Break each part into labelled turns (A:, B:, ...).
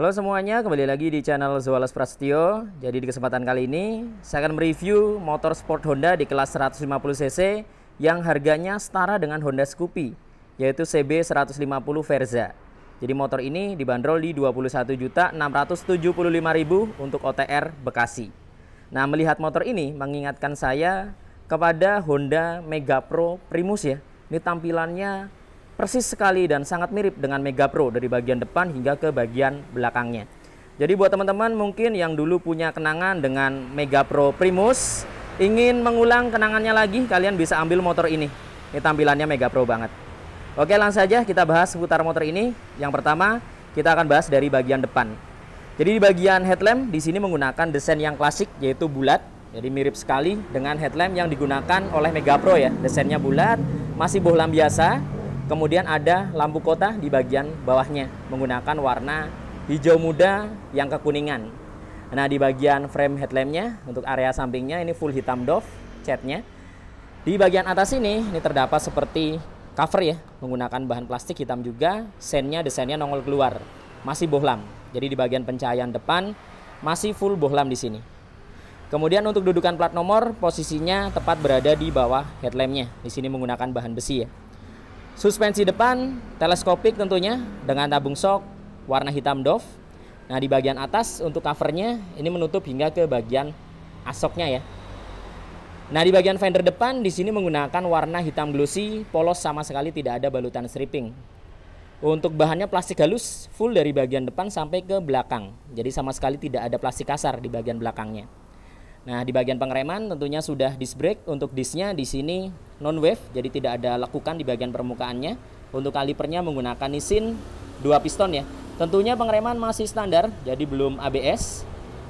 A: Halo semuanya, kembali lagi di channel Zualas Prasetyo. Jadi di kesempatan kali ini, saya akan mereview motor sport Honda di kelas 150cc yang harganya setara dengan Honda Scoopy, yaitu CB 150 Verza. Jadi motor ini dibanderol di 21.675.000 untuk OTR Bekasi. Nah, melihat motor ini mengingatkan saya kepada Honda Mega Pro Primus ya. Ini tampilannya persis sekali dan sangat mirip dengan Mega Pro dari bagian depan hingga ke bagian belakangnya. Jadi buat teman-teman mungkin yang dulu punya kenangan dengan Mega Pro Primus, ingin mengulang kenangannya lagi, kalian bisa ambil motor ini. Ini tampilannya Mega Pro banget. Oke, langsung saja kita bahas seputar motor ini. Yang pertama, kita akan bahas dari bagian depan. Jadi di bagian headlamp di sini menggunakan desain yang klasik yaitu bulat. Jadi mirip sekali dengan headlamp yang digunakan oleh Mega Pro ya. Desainnya bulat, masih bohlam biasa, Kemudian ada lampu kota di bagian bawahnya menggunakan warna hijau muda yang kekuningan. Nah di bagian frame headlampnya untuk area sampingnya ini full hitam doff catnya. Di bagian atas ini ini terdapat seperti cover ya menggunakan bahan plastik hitam juga. Sennya desainnya nongol keluar masih bohlam. Jadi di bagian pencahayaan depan masih full bohlam di sini. Kemudian untuk dudukan plat nomor posisinya tepat berada di bawah headlampnya. Di sini menggunakan bahan besi ya. Suspensi depan teleskopik tentunya dengan tabung sok warna hitam doff. Nah, di bagian atas untuk covernya ini menutup hingga ke bagian asoknya ya. Nah, di bagian fender depan di sini menggunakan warna hitam glossy, polos sama sekali tidak ada balutan stripping. Untuk bahannya plastik halus, full dari bagian depan sampai ke belakang. Jadi sama sekali tidak ada plastik kasar di bagian belakangnya. Nah, di bagian pengereman tentunya sudah disc brake untuk disknya di sini non wave jadi tidak ada lekukan di bagian permukaannya untuk kalipernya menggunakan isin dua piston ya tentunya pengereman masih standar jadi belum ABS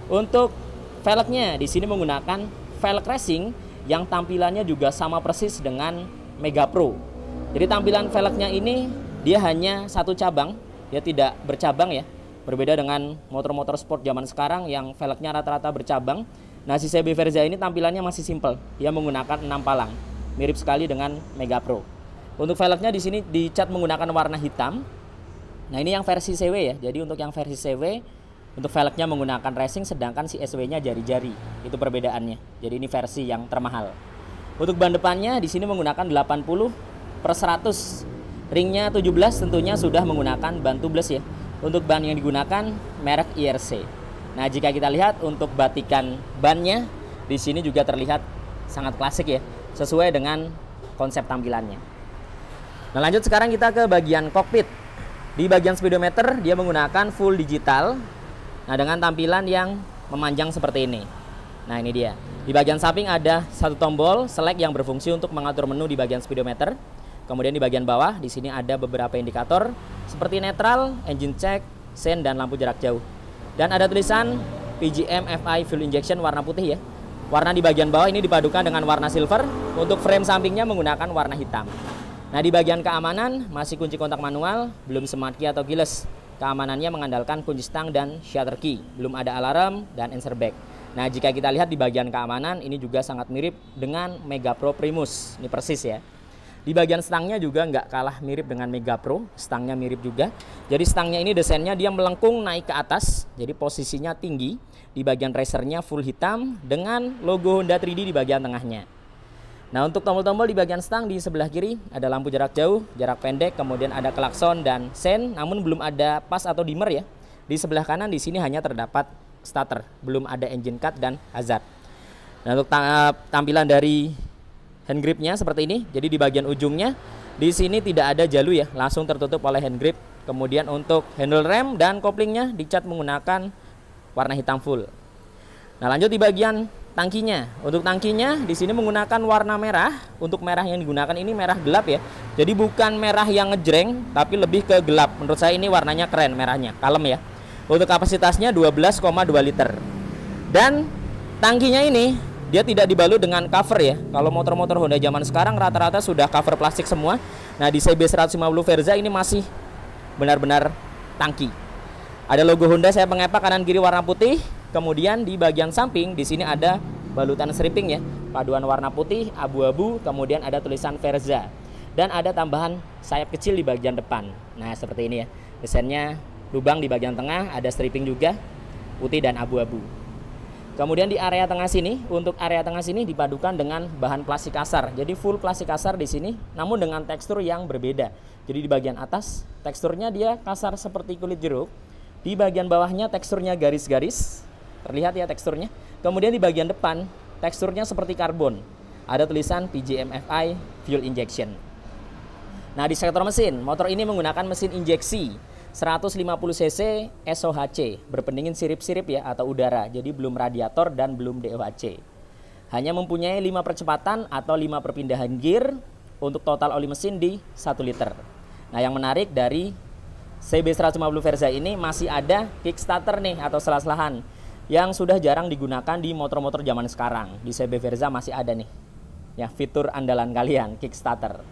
A: untuk velgnya di sini menggunakan velg racing yang tampilannya juga sama persis dengan Mega Pro jadi tampilan velgnya ini dia hanya satu cabang dia tidak bercabang ya berbeda dengan motor-motor sport zaman sekarang yang velgnya rata-rata bercabang nah si CB Verza ini tampilannya masih simple dia menggunakan enam palang mirip sekali dengan Mega Pro. Untuk velgnya di sini dicat menggunakan warna hitam. Nah, ini yang versi CW ya. Jadi untuk yang versi CW untuk velgnya menggunakan racing sedangkan si SW-nya jari-jari. Itu perbedaannya. Jadi ini versi yang termahal. Untuk ban depannya di sini menggunakan 80 per 100. Ringnya 17 tentunya sudah menggunakan ban tubeless ya. Untuk ban yang digunakan merek IRC. Nah, jika kita lihat untuk batikan bannya di sini juga terlihat sangat klasik ya, sesuai dengan konsep tampilannya. Nah lanjut sekarang kita ke bagian kokpit. Di bagian speedometer dia menggunakan full digital, nah dengan tampilan yang memanjang seperti ini. Nah ini dia. Di bagian samping ada satu tombol select yang berfungsi untuk mengatur menu di bagian speedometer. Kemudian di bagian bawah di sini ada beberapa indikator seperti netral, engine check, sen dan lampu jarak jauh. Dan ada tulisan PGM FI fuel injection warna putih ya. Warna di bagian bawah ini dipadukan dengan warna silver, untuk frame sampingnya menggunakan warna hitam. Nah di bagian keamanan masih kunci kontak manual, belum smart key atau keyless. Keamanannya mengandalkan kunci stang dan shutter key, belum ada alarm dan answer back. Nah jika kita lihat di bagian keamanan ini juga sangat mirip dengan Mega Pro Primus, ini persis ya. Di bagian stangnya juga nggak kalah mirip dengan Mega Pro, stangnya mirip juga. Jadi stangnya ini desainnya dia melengkung naik ke atas, jadi posisinya tinggi. Di bagian racernya full hitam dengan logo Honda 3D di bagian tengahnya. Nah untuk tombol-tombol di bagian stang di sebelah kiri ada lampu jarak jauh, jarak pendek, kemudian ada klakson dan sen, namun belum ada pas atau dimmer ya. Di sebelah kanan di sini hanya terdapat starter, belum ada engine cut dan hazard. Nah untuk eh, tampilan dari hand gripnya seperti ini. Jadi di bagian ujungnya di sini tidak ada jalu ya, langsung tertutup oleh hand grip. Kemudian untuk handle rem dan koplingnya dicat menggunakan warna hitam full. Nah, lanjut di bagian tangkinya. Untuk tangkinya di sini menggunakan warna merah. Untuk merah yang digunakan ini merah gelap ya. Jadi bukan merah yang ngejreng tapi lebih ke gelap. Menurut saya ini warnanya keren merahnya, kalem ya. Untuk kapasitasnya 12,2 liter. Dan tangkinya ini dia tidak dibalut dengan cover ya. Kalau motor-motor Honda zaman sekarang rata-rata sudah cover plastik semua. Nah, di CB 150 Verza ini masih benar-benar tangki. Ada logo Honda saya pengepak kanan kiri warna putih. Kemudian di bagian samping di sini ada balutan stripping ya, paduan warna putih, abu-abu, kemudian ada tulisan Verza. Dan ada tambahan sayap kecil di bagian depan. Nah, seperti ini ya. Desainnya lubang di bagian tengah, ada stripping juga, putih dan abu-abu. Kemudian di area tengah sini, untuk area tengah sini dipadukan dengan bahan plastik kasar. Jadi full plastik kasar di sini, namun dengan tekstur yang berbeda. Jadi di bagian atas teksturnya dia kasar seperti kulit jeruk. Di bagian bawahnya teksturnya garis-garis. Terlihat ya teksturnya. Kemudian di bagian depan teksturnya seperti karbon. Ada tulisan PGMFI Fuel Injection. Nah, di sektor mesin, motor ini menggunakan mesin injeksi 150 cc SOHC berpendingin sirip-sirip ya atau udara jadi belum radiator dan belum DOHC hanya mempunyai 5 percepatan atau 5 perpindahan gear untuk total oli mesin di 1 liter nah yang menarik dari CB150 Versa ini masih ada kickstarter nih atau selas-lahan yang sudah jarang digunakan di motor-motor zaman sekarang di CB Versa masih ada nih ya fitur andalan kalian kickstarter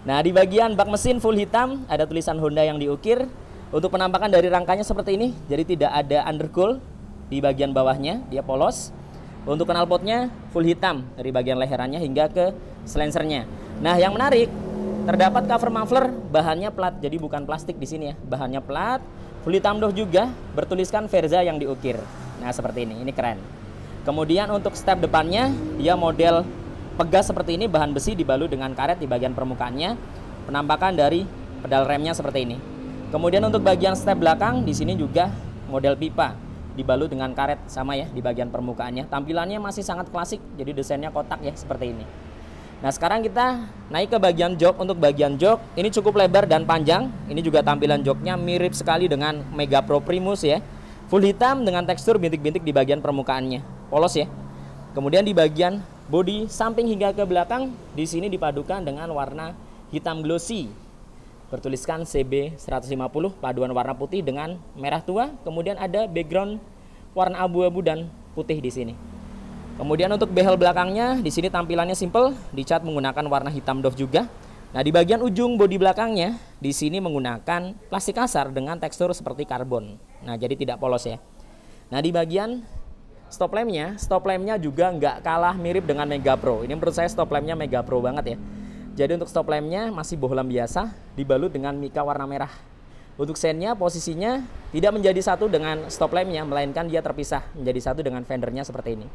A: Nah, di bagian bak mesin full hitam ada tulisan Honda yang diukir. Untuk penampakan dari rangkanya seperti ini, jadi tidak ada undercool di bagian bawahnya, dia polos. Untuk knalpotnya full hitam dari bagian leherannya hingga ke silencernya. Nah, yang menarik terdapat cover muffler bahannya plat, jadi bukan plastik di sini ya. Bahannya plat, full hitam doh juga, bertuliskan Verza yang diukir. Nah, seperti ini. Ini keren. Kemudian untuk step depannya, dia ya model pegas seperti ini, bahan besi dibalut dengan karet di bagian permukaannya. Penampakan dari pedal remnya seperti ini. Kemudian untuk bagian step belakang di sini juga model pipa dibalut dengan karet sama ya di bagian permukaannya. Tampilannya masih sangat klasik, jadi desainnya kotak ya seperti ini. Nah sekarang kita naik ke bagian jok. Untuk bagian jok ini cukup lebar dan panjang. Ini juga tampilan joknya mirip sekali dengan Mega Pro Primus ya. Full hitam dengan tekstur bintik-bintik di bagian permukaannya. Polos ya. Kemudian di bagian bodi samping hingga ke belakang di sini dipadukan dengan warna hitam glossy bertuliskan CB 150 paduan warna putih dengan merah tua kemudian ada background warna abu-abu dan putih di sini kemudian untuk behel belakangnya di sini tampilannya simple dicat menggunakan warna hitam doff juga nah di bagian ujung bodi belakangnya di sini menggunakan plastik kasar dengan tekstur seperti karbon nah jadi tidak polos ya nah di bagian stop lampnya stop lampnya juga nggak kalah mirip dengan Mega Pro ini menurut saya stop lampnya Mega Pro banget ya jadi untuk stop lampnya masih bohlam biasa dibalut dengan mika warna merah. Untuk sennya posisinya tidak menjadi satu dengan stop lampnya melainkan dia terpisah menjadi satu dengan fendernya seperti ini.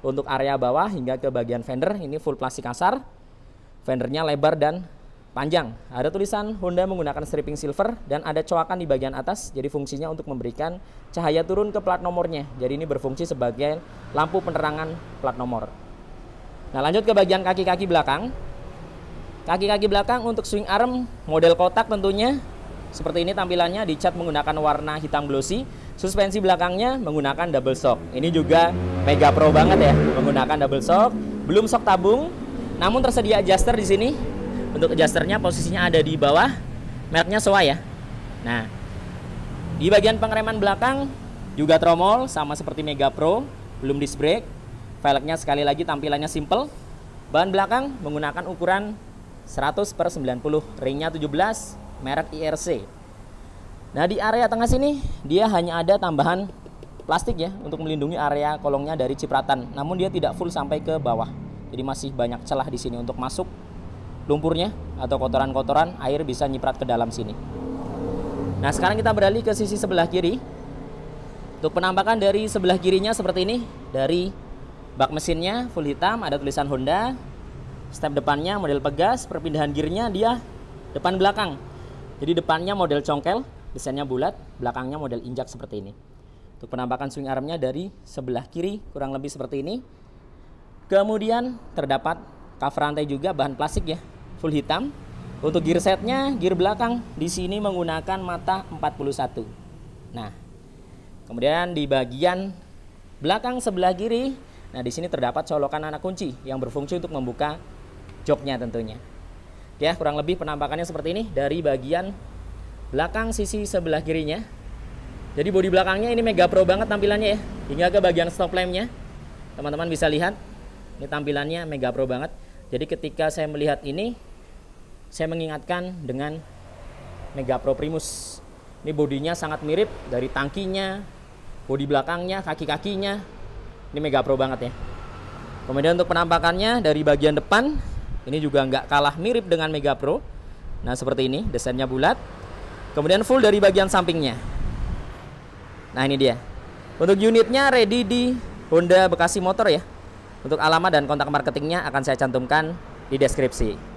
A: Untuk area bawah hingga ke bagian fender ini full plastik kasar. Fendernya lebar dan panjang. Ada tulisan Honda menggunakan stripping silver dan ada coakan di bagian atas jadi fungsinya untuk memberikan cahaya turun ke plat nomornya. Jadi ini berfungsi sebagai lampu penerangan plat nomor. Nah, lanjut ke bagian kaki-kaki belakang. Kaki-kaki belakang untuk swing arm model kotak tentunya. Seperti ini tampilannya dicat menggunakan warna hitam glossy. Suspensi belakangnya menggunakan double shock. Ini juga mega pro banget ya, menggunakan double shock. Belum shock tabung, namun tersedia adjuster di sini. Untuk adjusternya posisinya ada di bawah. merknya Soa ya. Nah, di bagian pengereman belakang juga tromol sama seperti Mega Pro, belum disc brake. Velgnya sekali lagi tampilannya simple. Bahan belakang menggunakan ukuran 100 per 90 ringnya 17 merek IRC nah di area tengah sini dia hanya ada tambahan plastik ya untuk melindungi area kolongnya dari cipratan namun dia tidak full sampai ke bawah jadi masih banyak celah di sini untuk masuk lumpurnya atau kotoran-kotoran air bisa nyiprat ke dalam sini nah sekarang kita beralih ke sisi sebelah kiri untuk penampakan dari sebelah kirinya seperti ini dari bak mesinnya full hitam ada tulisan Honda step depannya model pegas, perpindahan gearnya dia depan belakang. Jadi depannya model congkel, desainnya bulat, belakangnya model injak seperti ini. Untuk penampakan swing armnya dari sebelah kiri kurang lebih seperti ini. Kemudian terdapat cover rantai juga bahan plastik ya, full hitam. Untuk gear setnya, gear belakang di sini menggunakan mata 41. Nah, kemudian di bagian belakang sebelah kiri, nah di sini terdapat colokan anak kunci yang berfungsi untuk membuka joknya tentunya. Ya, kurang lebih penampakannya seperti ini dari bagian belakang sisi sebelah kirinya. Jadi bodi belakangnya ini Mega Pro banget tampilannya ya, hingga ke bagian stop lampnya. Teman-teman bisa lihat, ini tampilannya Mega Pro banget. Jadi ketika saya melihat ini, saya mengingatkan dengan Mega Pro Primus. Ini bodinya sangat mirip dari tangkinya, bodi belakangnya, kaki-kakinya. Ini Mega Pro banget ya. Kemudian untuk penampakannya dari bagian depan ini juga nggak kalah mirip dengan Mega Pro. Nah, seperti ini, desainnya bulat. Kemudian full dari bagian sampingnya. Nah, ini dia. Untuk unitnya ready di Honda Bekasi Motor ya. Untuk alamat dan kontak marketingnya akan saya cantumkan di deskripsi.